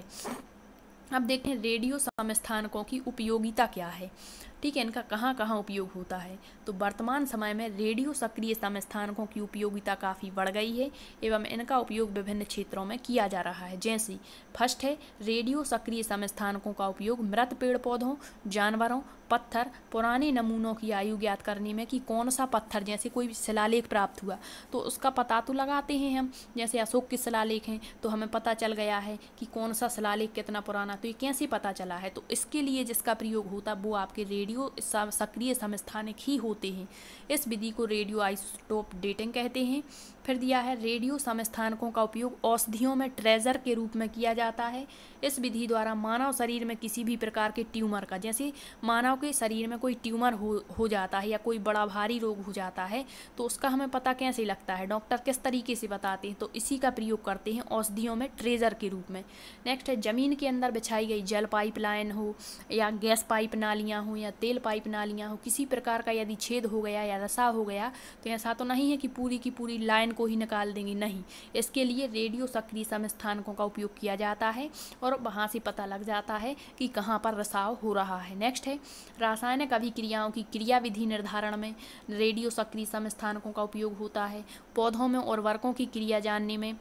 अब देखें रेडियो समस्थानकों की उपयोगिता क्या है ठीक है इनका कहाँ कहाँ उपयोग होता है तो वर्तमान समय में रेडियो सक्रिय समस्थानकों की उपयोगिता काफ़ी बढ़ गई है एवं इनका उपयोग विभिन्न क्षेत्रों में किया जा रहा है जैसे फर्स्ट है रेडियो सक्रिय समस्थानकों का उपयोग मृत पेड़ पौधों जानवरों पत्थर पुराने नमूनों की आयु ज्ञात करने में कि कौन सा पत्थर जैसे कोई शिलालेख प्राप्त हुआ तो उसका पता तो लगाते हैं हम जैसे अशोक के शिलालेख हैं तो हमें पता चल गया है कि कौन सा शिलालेख कितना पुराना तो ये कैसे पता चला है तो इसके लिए जिसका प्रयोग होता वो आपके रेडियो रेडियो सक्रिय समस्थानिक ही होते हैं इस विधि को रेडियो आइसोटोप डेटिंग कहते हैं फिर दिया है रेडियो समस्थानकों का उपयोग औषधियों में ट्रेजर के रूप में किया जाता है इस विधि द्वारा मानव शरीर में किसी भी प्रकार के ट्यूमर का जैसे मानव के शरीर में कोई ट्यूमर हो हो जाता है या कोई बड़ा भारी रोग हो जाता है तो उसका हमें पता कैसे लगता है डॉक्टर किस तरीके से बताते हैं तो इसी का प्रयोग करते हैं औषधियों में ट्रेजर के रूप में नेक्स्ट है ज़मीन के अंदर बिछाई गई जल पाइपलाइन हो या गैस पाइप नालियाँ हों या तेल पाइप नालियाँ हो किसी प्रकार का यदि छेद हो गया या रसा हो गया तो ऐसा तो नहीं है कि पूरी की पूरी लाइन को ही निकाल देंगे नहीं इसके लिए रेडियो सक्रिय समस्थानकों का उपयोग किया जाता है और वहाँ से पता लग जाता है कि कहाँ पर रसाव हो रहा है नेक्स्ट है रासायनिक अभिक्रियाओं की क्रियाविधि निर्धारण में रेडियो सक्रिय समस्थानकों का उपयोग होता है पौधों में और वर्कों की क्रिया जानने में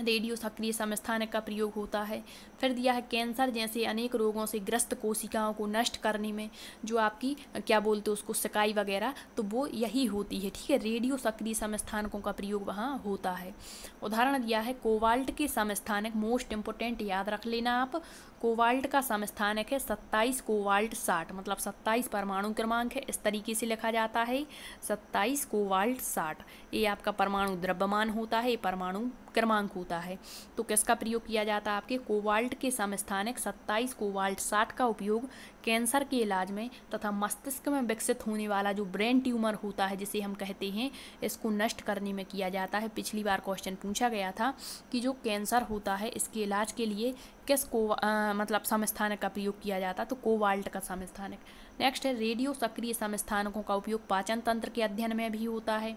रेडियो सक्रिय समस्थानक का प्रयोग होता है फिर दिया है कैंसर जैसे अनेक रोगों से ग्रस्त कोशिकाओं को नष्ट करने में जो आपकी क्या बोलते हो उसको सिकाई वगैरह तो वो यही होती है ठीक है रेडियो सक्रिय समस्थानकों का प्रयोग वहाँ होता है उदाहरण दिया है कोवाल्ट के समस्थानक मोस्ट इम्पोर्टेंट याद रख लेना आप कोवाल्ट का समस्थानक है सत्ताईस कोवाल्ट साठ मतलब सत्ताईस परमाणु क्रमांक है इस तरीके से लिखा जाता है सत्ताईस कोवाल्ट साठ ये आपका परमाणु द्रव्यमान होता है ये परमाणु क्रमांक होता है तो किसका प्रयोग किया जाता है आपके कोवाल्ट के समस्थानक सत्ताईस कोवाल्ट साठ का उपयोग कैंसर के इलाज में तथा मस्तिष्क में विकसित होने वाला जो ब्रेन ट्यूमर होता है जिसे हम कहते हैं इसको नष्ट करने में किया जाता है पिछली बार क्वेश्चन पूछा गया था कि जो कैंसर होता है इसके इलाज के लिए किस को आ, मतलब समस्थानक का प्रयोग किया जाता है तो कोवाल्ट का समस्थानक नेक्स्ट है रेडियो सक्रिय समस्थानकों का उपयोग पाचन तंत्र के अध्ययन में भी होता है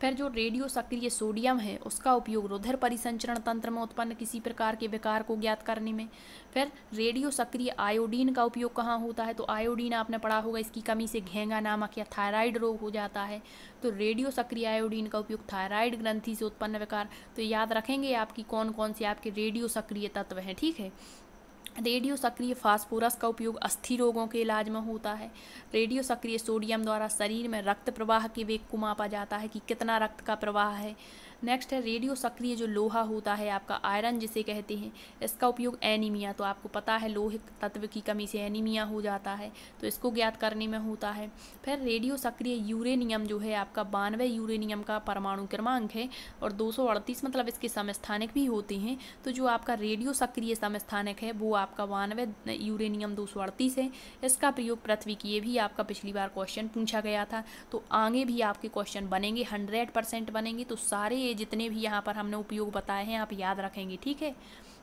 फिर जो रेडियो सक्रिय सोडियम है उसका उपयोग रुधिर परिसंचरण तंत्र में उत्पन्न किसी प्रकार के विकार को ज्ञात करने में फिर रेडियो सक्रिय आयोडीन का उपयोग कहाँ होता है तो आयोडीन आपने पढ़ा होगा इसकी कमी से घेंगा नामक या थायराइड रोग हो जाता है तो रेडियो सक्रिय आयोडीन का उपयोग थायराइड ग्रंथि से उत्पन्न विकार तो याद रखेंगे आपकी कौन कौन से आपके रेडियो सक्रिय तत्व हैं ठीक है रेडियो सक्रिय फास्फोरस का उपयोग अस्थि रोगों के इलाज में होता है रेडियो सक्रिय सोडियम द्वारा शरीर में रक्त प्रवाह के वेग को मापा जाता है कि कितना रक्त का प्रवाह है नेक्स्ट है रेडियो सक्रिय जो लोहा होता है आपका आयरन जिसे कहते हैं इसका उपयोग एनीमिया तो आपको पता है लोहे तत्व की कमी से एनीमिया हो जाता है तो इसको ज्ञात करने में होता है फिर रेडियो सक्रिय यूरेनियम जो है आपका बानवे यूरेनियम का परमाणु क्रमांक है और दो मतलब इसके समस्थानिक भी होते हैं तो जो आपका रेडियो सक्रिय समस्थानक है वो आपका बानवे यूरेनियम दो है इसका प्रयोग पृथ्वी की ये भी आपका पिछली बार क्वेश्चन पूछा गया था तो आगे भी आपके क्वेश्चन बनेंगे हंड्रेड बनेंगे तो सारे जितने भी यहाँ पर हमने उपयोग बताए हैं आप याद रखेंगे ठीक है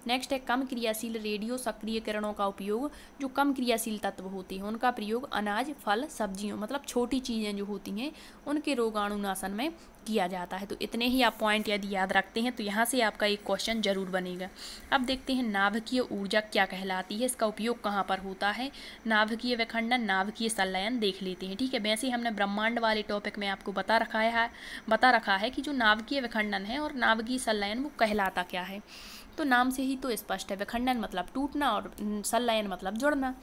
नेक्स्ट है कम क्रियाशील रेडियो सक्रियकरणों का उपयोग जो कम क्रियाशील तत्व होते हैं उनका प्रयोग अनाज फल सब्जियों मतलब छोटी चीज़ें जो होती हैं उनके रोगाणुनाशन में किया जाता है तो इतने ही आप पॉइंट यदि याद रखते हैं तो यहाँ से आपका एक क्वेश्चन जरूर बनेगा अब देखते हैं नाभकीय ऊर्जा क्या कहलाती है इसका उपयोग कहाँ पर होता है नाभकीय विखंडन नाभकीय संलयन देख लेते हैं ठीक है वैसे हमने ब्रह्मांड वाले टॉपिक में आपको बता रखा है बता रखा है कि जो नाभकीय विखंडन है और नाभकीय संलयन वो कहलाता क्या है तो नाम से ही तो स्पष्ट है विखंडन मतलब टूटना और संलयन मतलब जुड़ना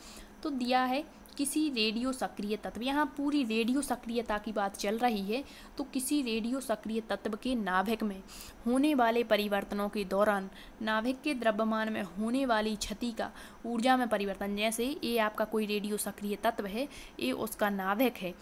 तो दिया है किसी रेडियो सक्रिय तत्व यहाँ पूरी रेडियो सक्रियता की बात चल रही है तो किसी रेडियो सक्रिय तत्व के नाभिक में होने वाले परिवर्तनों के दौरान नाभिक के द्रव्यमान में होने वाली क्षति का ऊर्जा में परिवर्तन जैसे ये आपका कोई रेडियो सक्रिय तत्व है ये उसका नाभिक है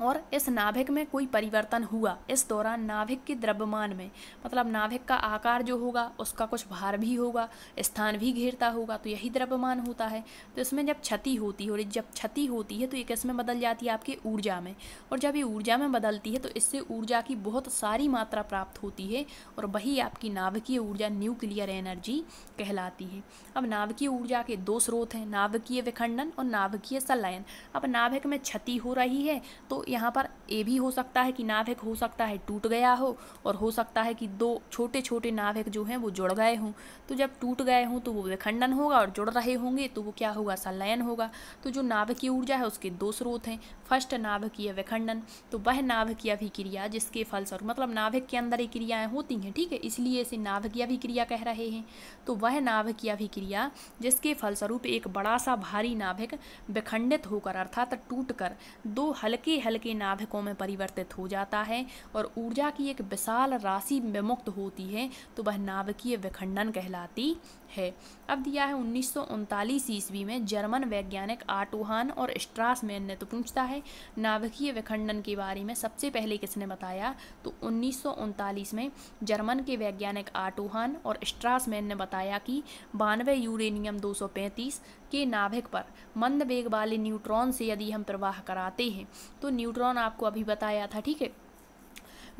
और इस नाभिक में कोई परिवर्तन हुआ इस दौरान नाभिक के द्रव्यमान में मतलब नाभिक का आकार जो होगा उसका कुछ भार भी होगा स्थान भी घेरता होगा तो यही द्रव्यमान होता है तो इसमें जब क्षति होती है और जब क्षति होती है तो ये इसमें बदल जाती है आपकी ऊर्जा में और जब ये ऊर्जा में बदलती है तो इससे ऊर्जा की बहुत सारी मात्रा प्राप्त होती है और वही आपकी नाभिकीय ऊर्जा न्यूक्लियर एनर्जी कहलाती है अब नाभिकीय ऊर्जा के दो स्रोत हैं नाभिकीय विखंडन और नाभिकीय संलयन अब नाभिक में क्षति हो रही है तो यहाँ पर ए भी हो सकता है कि नाभिक हो सकता है टूट गया हो और हो सकता है कि दो छोटे छोटे नाभिक जो हैं वो जुड़ गए हों तो जब टूट गए हों तो वो विखंडन होगा और जुड़ रहे होंगे तो वो क्या होगा संलयन होगा तो जो नाभिकीय ऊर्जा है उसके दो स्रोत हैं फर्स्ट की विखंडन तो वह की अभिक्रिया जिसके फलस्वरूप मतलब नाभिक के अंदर ये क्रियाएँ होती हैं ठीक है इसलिए इसे की अभिक्रिया कह रहे हैं तो वह की अभिक्रिया जिसके फलस्वरूप एक बड़ा सा भारी नाभिक विखंडित होकर अर्थात टूट कर दो हल्के हल्के बल के नाभिकों में परिवर्तित हो जाता है और ऊर्जा की एक विशाल राशि विमुक्त होती है तो वह नाभिकीय विखंडन कहलाती है अब दिया है उन्नीस ईस्वी में जर्मन वैज्ञानिक आटोहान और स्ट्रासमैन ने तो पूछता है नाभिकीय विखंडन के बारे में सबसे पहले किसने बताया तो उन्नीस में जर्मन के वैज्ञानिक आटोहान और स्ट्रासमैन ने बताया कि बानवे यूरेनियम 235 के नाभिक पर मंद वेग वाले न्यूट्रॉन से यदि हम प्रवाह कराते हैं तो न्यूट्रॉन आपको अभी बताया था ठीक है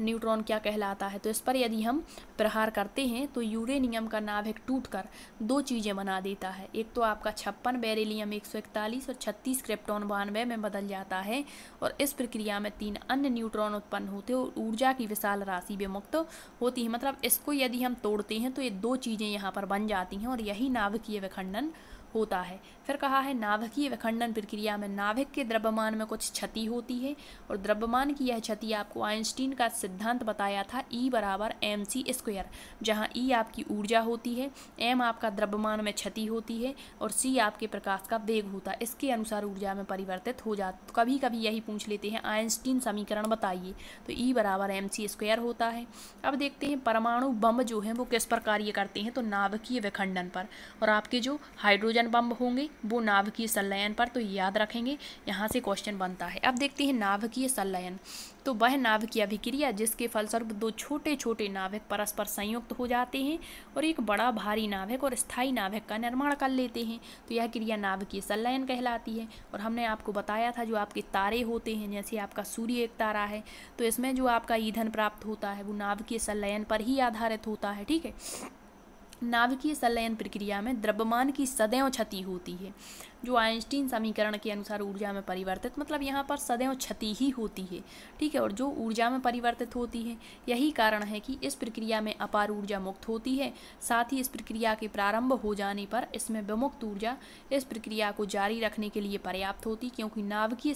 न्यूट्रॉन क्या कहलाता है तो इस पर यदि हम प्रहार करते हैं तो यूरेनियम का नाभिक टूट कर दो चीज़ें बना देता है एक तो आपका छप्पन बेरेलियम एक सौ इकतालीस और छत्तीस क्रिप्टॉन बानवे में बदल जाता है और इस प्रक्रिया में तीन अन्य न्यूट्रॉन उत्पन्न होते और ऊर्जा की विशाल राशि विमुक्त होती है मतलब इसको यदि हम तोड़ते हैं तो ये दो चीज़ें यहाँ पर बन जाती हैं और यही नाभिकीय विखंडन होता है फिर कहा है नाभिकीय विखंडन प्रक्रिया में नाभिक के द्रव्यमान में कुछ क्षति होती है और द्रव्यमान की यह क्षति आपको आइंस्टीन का सिद्धांत बताया था ई e बराबर एम सी स्क्वेयर जहाँ ई e आपकी ऊर्जा होती है एम आपका द्रव्यमान में क्षति होती है और सी आपके प्रकाश का वेग होता है इसके अनुसार ऊर्जा में परिवर्तित हो तो कभी कभी यही पूछ लेते हैं आइंस्टीन समीकरण बताइए तो ई e बराबर एम सी स्क्वेयर होता है अब देखते हैं परमाणु बम जो है वो किस पर कार्य करते हैं तो नाभिकीय विखंडन पर और आपके जो हाइड्रोजन संलयन बम होंगे वो नाभिकीय संलयन पर तो याद रखेंगे यहाँ से क्वेश्चन बनता है अब देखते हैं नाभिकीय संलयन तो वह नाभिकीय अभिक्रिया जिसके फलस्वरूप दो छोटे छोटे नाभिक परस्पर संयुक्त हो जाते हैं और एक बड़ा भारी नाभिक और स्थायी नाभिक का निर्माण कर लेते हैं तो यह क्रिया नाभिकीय संलयन कहलाती है और हमने आपको बताया था जो आपके तारे होते हैं जैसे आपका सूर्य एक तारा है तो इसमें जो आपका ईंधन प्राप्त होता है वो नाभिकीय संलयन पर ही आधारित होता है ठीक है नाभिकीय संलयन प्रक्रिया में द्रव्यमान की सदैव क्षति होती है जो आइंस्टीन समीकरण के अनुसार ऊर्जा में परिवर्तित मतलब यहाँ पर सदैव क्षति ही होती है ठीक है और जो ऊर्जा में परिवर्तित होती है यही कारण है कि इस प्रक्रिया में अपार ऊर्जा मुक्त होती है साथ ही इस प्रक्रिया के प्रारंभ हो जाने पर इसमें विमुक्त ऊर्जा इस प्रक्रिया को जारी रखने के लिए पर्याप्त होती क्योंकि नाभिकीय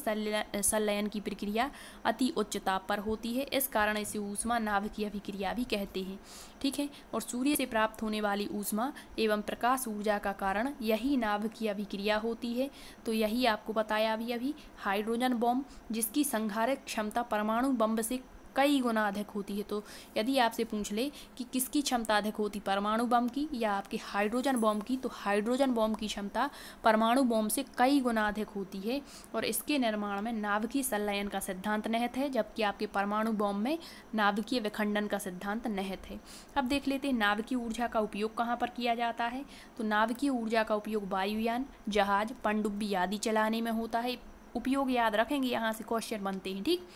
संलयन की प्रक्रिया अति उच्च ताप पर होती है इस कारण इसे ऊष्मा नाभिकीय अभिक्रिया भी कहते हैं ठीक है और सूर्य से प्राप्त होने वाली ऊष्मा एवं प्रकाश ऊर्जा का कारण यही नाभिकीय अभिक्रिया होती होती है तो यही आपको बताया अभी अभी हाइड्रोजन बम जिसकी संघारक क्षमता परमाणु बम से कई गुना अधिक होती है तो यदि आपसे पूछ ले कि किसकी क्षमता अधिक होती परमाणु बम की या आपके हाइड्रोजन बॉम्ब की तो हाइड्रोजन बॉम्ब की क्षमता परमाणु बॉम्ब से कई गुना अधिक होती है और इसके निर्माण में नाभिकीय संलयन का सिद्धांत निहित है जबकि आपके परमाणु बॉम्ब में नाभिकीय विखंडन का सिद्धांत निहित है अब देख लेते हैं नाभिकीय ऊर्जा का उपयोग कहाँ पर किया जाता है तो नाभिकीय ऊर्जा का उपयोग वायुयान जहाज पनडुब्बी आदि चलाने में होता है उपयोग याद रखेंगे यहाँ से क्वेश्चन बनते हैं ठीक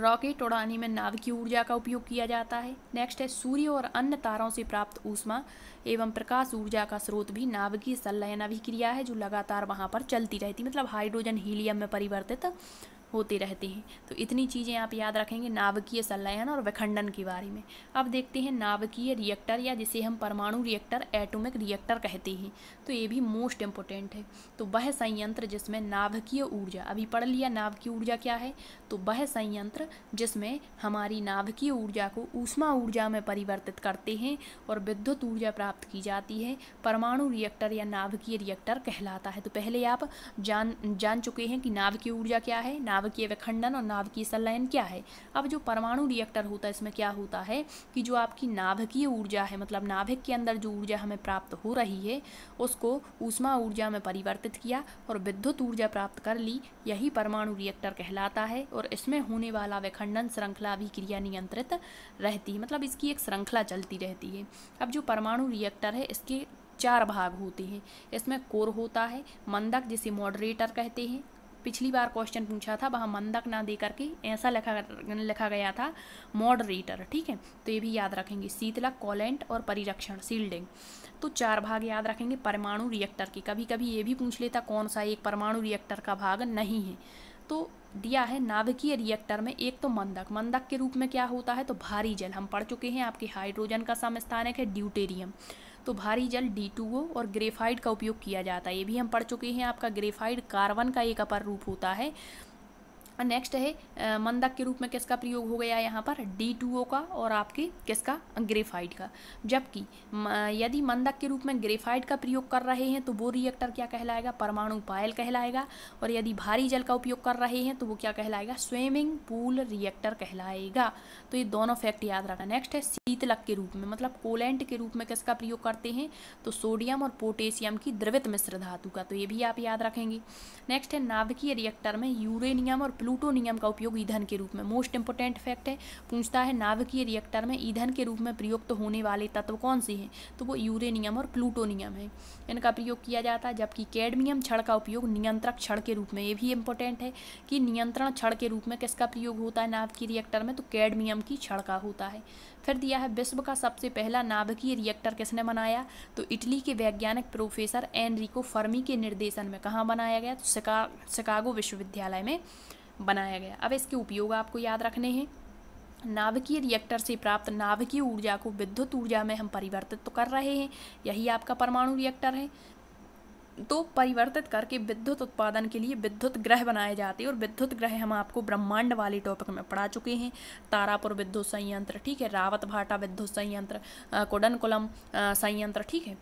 रॉकेट उड़ाने में नाभिकीय ऊर्जा का उपयोग किया जाता है नेक्स्ट है सूर्य और अन्य तारों से प्राप्त ऊष्मा एवं प्रकाश ऊर्जा का स्रोत भी नाभिकीय संलयन अभिक्रिया है जो लगातार वहाँ पर चलती रहती मतलब हाइड्रोजन हीलियम में परिवर्तित होते रहते हैं तो इतनी चीज़ें आप याद रखेंगे नाभिकीय संलयन और विखंडन के बारे में अब देखते हैं नाभिकीय रिएक्टर या जिसे हम परमाणु रिएक्टर एटॉमिक रिएक्टर कहते हैं तो ये भी मोस्ट इम्पोर्टेंट है तो वह संयंत्र जिसमें नाभिकीय ऊर्जा अभी पढ़ लिया नाभिकीय ऊर्जा क्या है तो वह संयंत्र जिसमें हमारी नाभिकीय ऊर्जा को ऊष्मा ऊर्जा में परिवर्तित करते हैं और विद्युत ऊर्जा प्राप्त की जाती है परमाणु रिएक्टर या नाभिकीय रिएक्टर कहलाता है तो पहले आप जान जान चुके हैं कि नाभिकीय ऊर्जा क्या है नाभिकीय विखंडन और नाभिकीय संलयन क्या है अब जो परमाणु रिएक्टर होता है इसमें क्या होता है कि जो आपकी नाभिकीय ऊर्जा है मतलब नाभिक के अंदर जो ऊर्जा हमें प्राप्त हो रही है उसको ऊष्मा ऊर्जा में परिवर्तित किया और विद्युत ऊर्जा प्राप्त कर ली यही परमाणु रिएक्टर कहलाता है और इसमें होने वाला विखंडन श्रृंखला भी क्रिया नियंत्रित रहती है मतलब इसकी एक श्रृंखला चलती रहती है अब जो परमाणु रिएक्टर है इसके चार भाग होते हैं इसमें कोर होता है मंदक जिसे मॉडरेटर कहते हैं पिछली बार क्वेश्चन पूछा था वहाँ मंदक ना दे करके ऐसा लिखा लिखा गया था मॉडरेटर ठीक है तो ये भी याद रखेंगे शीतला कॉलेंट और परिरक्षण सील्डिंग तो चार भाग याद रखेंगे परमाणु रिएक्टर के कभी कभी ये भी पूछ लेता कौन सा एक परमाणु रिएक्टर का भाग नहीं है तो दिया है नाभिकीय रिएक्टर में एक तो मंदक मंदक के रूप में क्या होता है तो भारी जल हम पढ़ चुके हैं आपके हाइड्रोजन का समस्थानक है ड्यूटेरियम तो भारी जल डी और ग्रेफाइड का उपयोग किया जाता है ये भी हम पढ़ चुके हैं आपका ग्रेफाइड कार्बन का एक अपर रूप होता है और नेक्स्ट है मंदक के रूप में किसका प्रयोग हो गया यहाँ पर डी टू ओ का और आपके किसका ग्रेफाइट का जबकि यदि मंदक के रूप में ग्रेफाइट का प्रयोग कर रहे हैं तो वो रिएक्टर क्या कहलाएगा परमाणु पायल कहलाएगा और यदि भारी जल का उपयोग कर रहे हैं तो वो क्या कहलाएगा स्विमिंग पूल रिएक्टर कहलाएगा तो ये दोनों फैक्ट याद रखना नेक्स्ट है शीतलक के रूप में मतलब कोलेंट के रूप में किसका प्रयोग करते हैं तो सोडियम और पोटेशियम की द्रवित मिश्र धातु का तो ये भी आप याद रखेंगे नेक्स्ट है नाभिकीय रिएक्टर में यूरेनियम और प्लूटोनियम का उपयोग ईंधन के रूप में मोस्ट इंपोर्टेंट फैक्ट है पूछता है नाभिकीय रिएक्टर में ईंधन के रूप में प्रयुक्त तो होने वाले तत्व कौन से हैं तो वो यूरेनियम और प्लूटोनियम है इनका प्रयोग किया जाता है जबकि कैडमियम छड़ का उपयोग नियंत्रक छड़ के रूप में ये भी इंपॉर्टेंट है कि नियंत्रण छड़ के रूप में किसका प्रयोग होता है नाभिकीय रिएक्टर में तो कैडमियम की छड़ का होता है फिर दिया है विश्व का सबसे पहला नाभिकीय रिएक्टर किसने बनाया तो इटली के वैज्ञानिक प्रोफेसर एनरिको फर्मी के निर्देशन में कहाँ बनाया गया तो शिका शिकागो विश्वविद्यालय में बनाया गया अब इसके उपयोग आपको याद रखने हैं नाभिकीय रिएक्टर से प्राप्त नाभिकीय ऊर्जा को विद्युत ऊर्जा में हम परिवर्तित तो कर रहे हैं यही आपका परमाणु रिएक्टर है तो परिवर्तित करके विद्युत उत्पादन के लिए विद्युत ग्रह बनाए जाते हैं और विद्युत ग्रह हम आपको ब्रह्मांड वाले टॉपिक में पढ़ा चुके हैं तारापुर विद्युत संयंत्र ठीक है रावत भाटा विद्युत संयंत्र कोडनकुलम संयंत्र ठीक है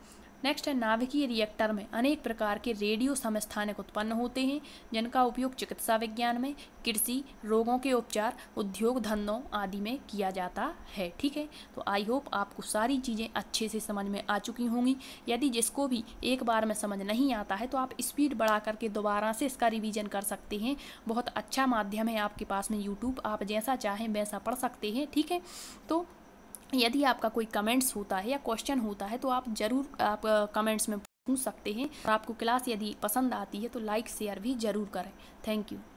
नेक्स्ट है नाभिकीय रिएक्टर में अनेक प्रकार के रेडियो समस्थानिक उत्पन्न होते हैं जिनका उपयोग चिकित्सा विज्ञान में कृषि रोगों के उपचार उद्योग धंधों आदि में किया जाता है ठीक है तो आई होप आपको सारी चीज़ें अच्छे से समझ में आ चुकी होंगी यदि जिसको भी एक बार में समझ नहीं आता है तो आप स्पीड बढ़ा करके दोबारा से इसका रिविज़न कर सकते हैं बहुत अच्छा माध्यम है आपके पास में यूट्यूब आप जैसा चाहें वैसा पढ़ सकते हैं ठीक है तो यदि आपका कोई कमेंट्स होता है या क्वेश्चन होता है तो आप ज़रूर आप कमेंट्स में पूछ सकते हैं और आपको क्लास यदि पसंद आती है तो लाइक शेयर भी ज़रूर करें थैंक यू